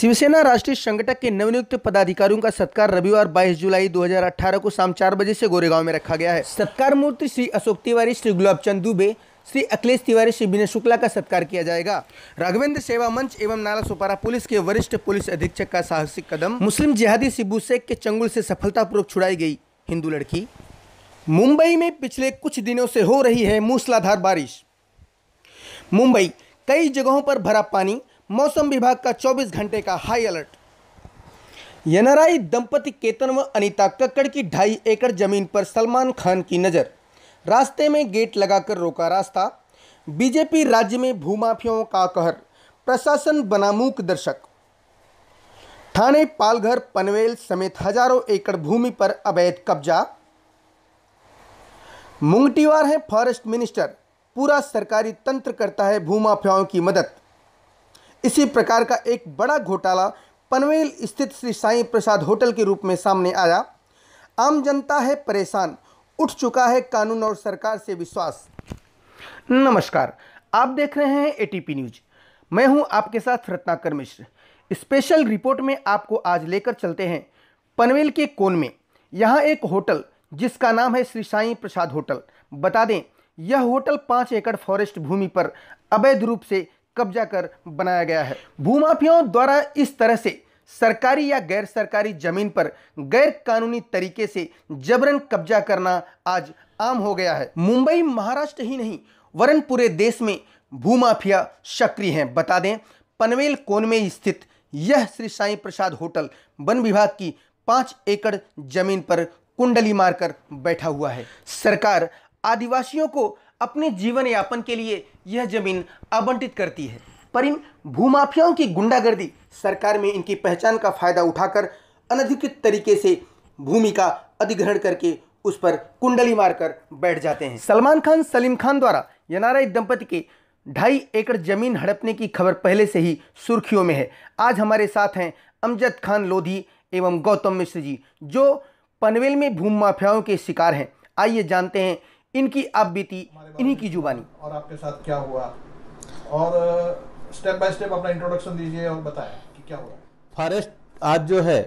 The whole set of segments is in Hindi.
शिवसेना राष्ट्रीय संगठक के नवनियुक्त पदाधिकारियों का सत्कार रविवार 22 जुलाई 2018 को शाम चार बजे से गोरेगांव में रखा गया है सत्कार मूर्ति श्री अशोक तिवारी श्री गुलाब चंद दुबे श्री अखिलेश तिवारी श्री विनय शुक्ला का सत्कार किया जाएगा राघवेंद्र सेवा मंच एवं नाला सुपारा पुलिस के वरिष्ठ पुलिस अधीक्षक का साहसिक कदम मुस्लिम जिहादी सिब्बू शेख के चंगुल से सफलतापूर्वक छुड़ाई गई हिंदू लड़की मुंबई में पिछले कुछ दिनों से हो रही है मूसलाधार बारिश मुंबई कई जगहों पर भरा पानी मौसम विभाग का 24 घंटे का हाई अलर्ट यनराई दंपति केतन व अनिता कक्कड़ की ढाई एकड़ जमीन पर सलमान खान की नज़र रास्ते में गेट लगाकर रोका रास्ता बीजेपी राज्य में भूमाफियाओं का कहर प्रशासन बनामूक दर्शक थाने पालघर पनवेल समेत हजारों एकड़ भूमि पर अवैध कब्जा मुंगटीवार है फॉरेस्ट मिनिस्टर पूरा सरकारी तंत्र करता है भूमाफियाओं की मदद इसी प्रकार का एक बड़ा घोटाला पनवेल स्थित श्री साईं प्रसाद होटल के रूप में सामने आया आम जनता है परेशान उठ चुका है कानून और सरकार से विश्वास नमस्कार आप देख रहे हैं एटीपी न्यूज मैं हूं आपके साथ रत्नाकर मिश्र स्पेशल रिपोर्ट में आपको आज लेकर चलते हैं पनवेल के कोन में यहाँ एक होटल जिसका नाम है श्री साई प्रसाद होटल बता दें यह होटल पाँच एकड़ फॉरेस्ट भूमि पर अवैध रूप से कब्जा कर बनाया गया है भूमाफियाओं द्वारा इस तरह से सरकारी या गैर सरकारी जमीन पर गैर कानूनी तरीके से जबरन कब्जा करना आज आम हो गया है मुंबई महाराष्ट्र ही नहीं वरन पूरे देश में भूमाफिया सक्रिय हैं बता दें पनवेल कोन में स्थित यह श्री साई प्रसाद होटल वन विभाग की पाँच एकड़ जमीन पर कुंडली मारकर बैठा हुआ है सरकार आदिवासियों को अपने जीवन यापन के लिए यह जमीन आवंटित करती है पर इन भूमाफियाओं की गुंडागर्दी सरकार में इनकी पहचान का फायदा उठाकर अनधिकृत तरीके से भूमि का अधिग्रहण करके उस पर कुंडली मारकर बैठ जाते हैं सलमान खान सलीम खान द्वारा यनाराई दंपति के ढाई एकड़ जमीन हड़पने की खबर पहले से ही सुर्खियों में है आज हमारे साथ हैं अमजद खान लोधी एवं गौतम मिश्र जी जो पनवेल में भूमाफियाओं माफियाओं के शिकार हैं आइए जानते हैं इनकी आप बीती इन्हीं की जुबानी और आपके साथ क्या हुआ और स्टेप बाय स्टेप अपना इंट्रोडक्शन दीजिए और बताएं कि क्या हुआ फॉरेस्ट आज जो है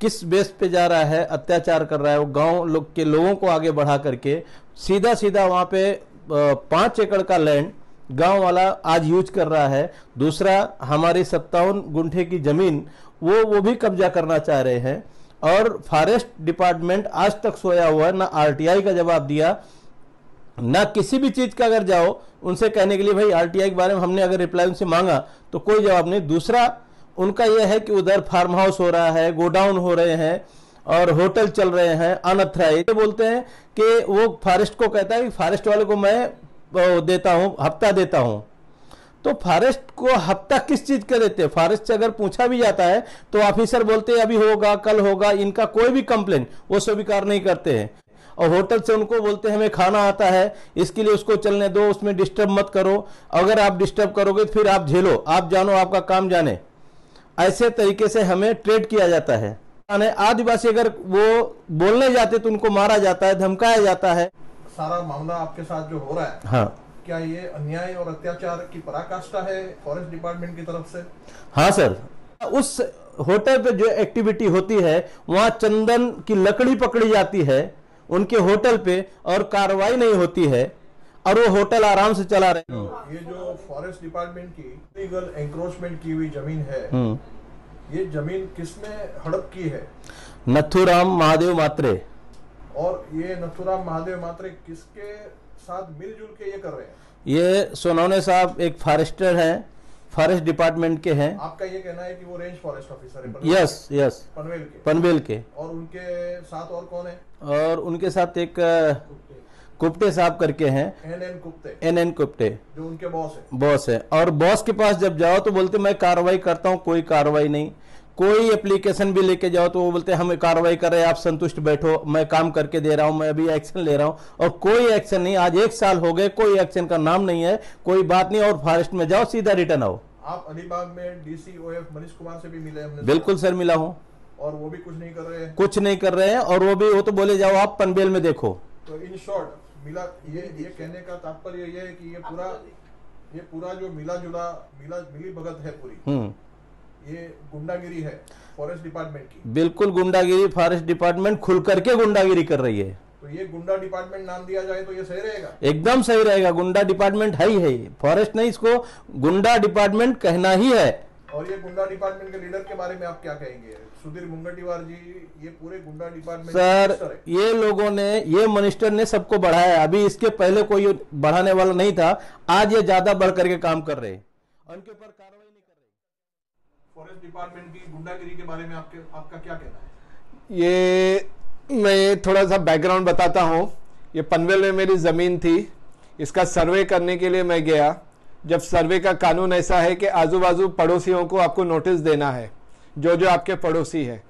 किस बेस पे जा रहा है अत्याचार कर रहा है वो गांव लोग के लोगों को आगे बढ़ा करके सीधा सीधा वहां पे uh, पांच एकड़ का लैंड गांव वाला आज यूज कर रहा है दूसरा हमारी सत्तावन गुंठे की जमीन वो वो भी कब्जा करना चाह रहे हैं और फॉरेस्ट डिपार्टमेंट आज तक सोया हुआ है ना आरटीआई का जवाब दिया ना किसी भी चीज का अगर जाओ उनसे कहने के लिए भाई आरटीआई के बारे में हमने अगर रिप्लाई उनसे मांगा तो कोई जवाब नहीं दूसरा उनका यह है कि उधर फार्म हाउस हो रहा है गोडाउन हो रहे हैं और होटल चल रहे हैं अनथराइज बोलते हैं कि वो फॉरेस्ट को कहता है कि फॉरेस्ट वाले को मैं देता हूँ हफ्ता देता हूं तो फॉरेस्ट को हफ्ता किस चीज का देते हैं फॉरेस्ट से अगर पूछा भी जाता है तो ऑफिसर बोलते हैं अभी होगा कल होगा इनका कोई भी कंप्लेन वो स्वीकार नहीं करते हैं और होटल से उनको बोलते हैं हमें खाना आता है इसके लिए उसको चलने दो उसमें डिस्टर्ब मत करो अगर आप डिस्टर्ब करोगे तो फिर आप झेलो आप जानो आपका काम जाने ऐसे तरीके से हमें ट्रेड किया जाता है आदिवासी अगर वो बोलने जाते तो उनको मारा जाता है धमकाया जाता है सारा मामला आपके साथ जो हो रहा है हाँ क्या ये अन्याय और अत्याचार की पराकाष्ठा है फॉरेस्ट डिपार्टमेंट की तरफ से हाँ सर उस होटल पे जो एक्टिविटी होती है वहाँ चंदन की लकड़ी पकड़ी जाती है उनके होटल पे और कार्रवाई नहीं होती है और वो होटल आराम से चला रहे ये जो फॉरेस्ट डिपार्टमेंट की लीगल एंक्रोचमेंट की हुई जमीन है हम्म। ये जमीन किसने हड़प की है नथुराम महादेव मात्रे और ये नथुराम महादेव मात्रे किसके साथ मिलजुल के ये कर रहे हैं ये सोनौने साहब एक फॉरेस्टर हैं फॉरेस्ट डिपार्टमेंट के हैं आपका ये कहना है कि वो रेंज फॉरेस्ट ऑफिसर है यस यस पनवेल के पनवेल के और उनके साथ और कौन है और उनके साथ एक कुप्टे साहब करके हैं N N Kupte N N Kupte जो उनके बॉस है बॉस है और बॉस के पास जब जाओ तो बोलते मैं कार्रवाई करता हूँ कोई कार्रवाई नहीं कोई एप्लीकेशन भी लेके जाओ तो वो बोलते हैं हम कार्रवाई कर रहे हैं आप संतुष्ट बैठो मैं काम करके दे रहा हूं मैं अभी एक्शन ले रहा हूं और कोई एक्शन नहीं आज एक साल हो गए कोई एक्शन का नाम नहीं है कोई बात नहीं और फॉरेस्ट में जाओ सीधा रिटर्न आओ आप अलीबाग में डीसीओएफ मनीष कुमार से भी मिले हमने बिल्कुल सर मिला हूँ और वो भी कुछ नहीं कर रहे हैं कुछ नहीं कर रहे हैं और वो भी वो तो बोले जाओ आप पनबेल में देखो तो इन शॉर्ट मिला ये ये कहने का तात्पर्य ये है कि ये पूरा ये पूरा जो मिला जुला मिला मिली भगत है पूरी हम्म। ये गुंडागिरी है फॉरेस्ट डिपार्टमेंट की बिल्कुल गुंडागिरी फॉरेस्ट डिपार्टमेंट खुल करके गुंडागिरी कर रही है तो ये गुंडा डिपार्टमेंट नाम दिया जाए तो ये सही रहेगा एकदम सही रहेगा गुंडा डिपार्टमेंट है ही है फॉरेस्ट नहीं इसको गुंडा डिपार्टमेंट कहना ही है और ये गुंडा डिपार्टमेंट के लीडर के बारे में आप क्या कहेंगे सुधीर मुंगटीवार जी ये पूरे गुंडा डिपार्टमेंट सर ये लोगों ने ये मिनिस्टर ने सबको बढ़ाया अभी इसके पहले कोई बढ़ाने वाला नहीं था आज ये ज्यादा बढ़ करके काम कर रहे हैं उनके ऊपर कारण फॉरेस्ट डिपार्टमेंट की गुंडागिरी के बारे में आपके आपका क्या कहना है ये मैं थोड़ा सा बैकग्राउंड बताता हूँ ये पनवेल में मेरी ज़मीन थी इसका सर्वे करने के लिए मैं गया जब सर्वे का कानून ऐसा है कि आजू बाजू पड़ोसियों को आपको नोटिस देना है जो जो आपके पड़ोसी है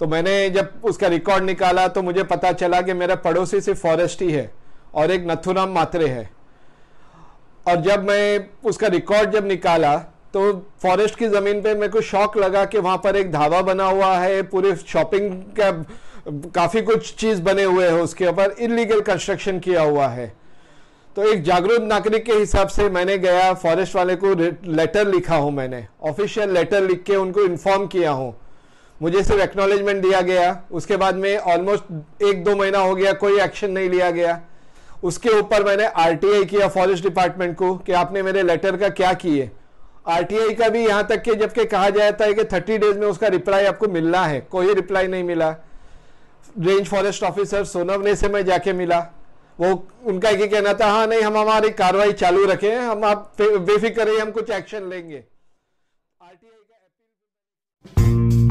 तो मैंने जब उसका रिकॉर्ड निकाला तो मुझे पता चला कि मेरा पड़ोसी सिर्फ फॉरेस्ट ही है और एक नथुराम मात्रे है और जब मैं उसका रिकॉर्ड जब निकाला तो फॉरेस्ट की ज़मीन पे मेरे को शौक लगा कि वहाँ पर एक धावा बना हुआ है पूरे शॉपिंग का काफ़ी कुछ चीज़ बने हुए हैं उसके ऊपर इलीगल कंस्ट्रक्शन किया हुआ है तो एक जागरूक नागरिक के हिसाब से मैंने गया फॉरेस्ट वाले को लेटर लिखा हूँ मैंने ऑफिशियल लेटर लिख के उनको इन्फॉर्म किया हूँ मुझे सिर्फ एक्नोलेजमेंट दिया गया उसके बाद में ऑलमोस्ट एक दो महीना हो गया कोई एक्शन नहीं लिया गया उसके ऊपर मैंने आरटीआई किया फॉरेस्ट डिपार्टमेंट को कि आपने मेरे लेटर का क्या किए आरटीआई का भी यहां तक कि जबकि कहा जाता है कि थर्टी डेज में उसका रिप्लाई आपको मिलना है कोई रिप्लाई नहीं मिला रेंज फॉरेस्ट ऑफिसर सोनव ने से मैं जाके मिला वो उनका ये कहना था हाँ नहीं हम हमारी कार्रवाई चालू रखे हम आप बेफिक्र हम कुछ एक्शन लेंगे आरटीआई का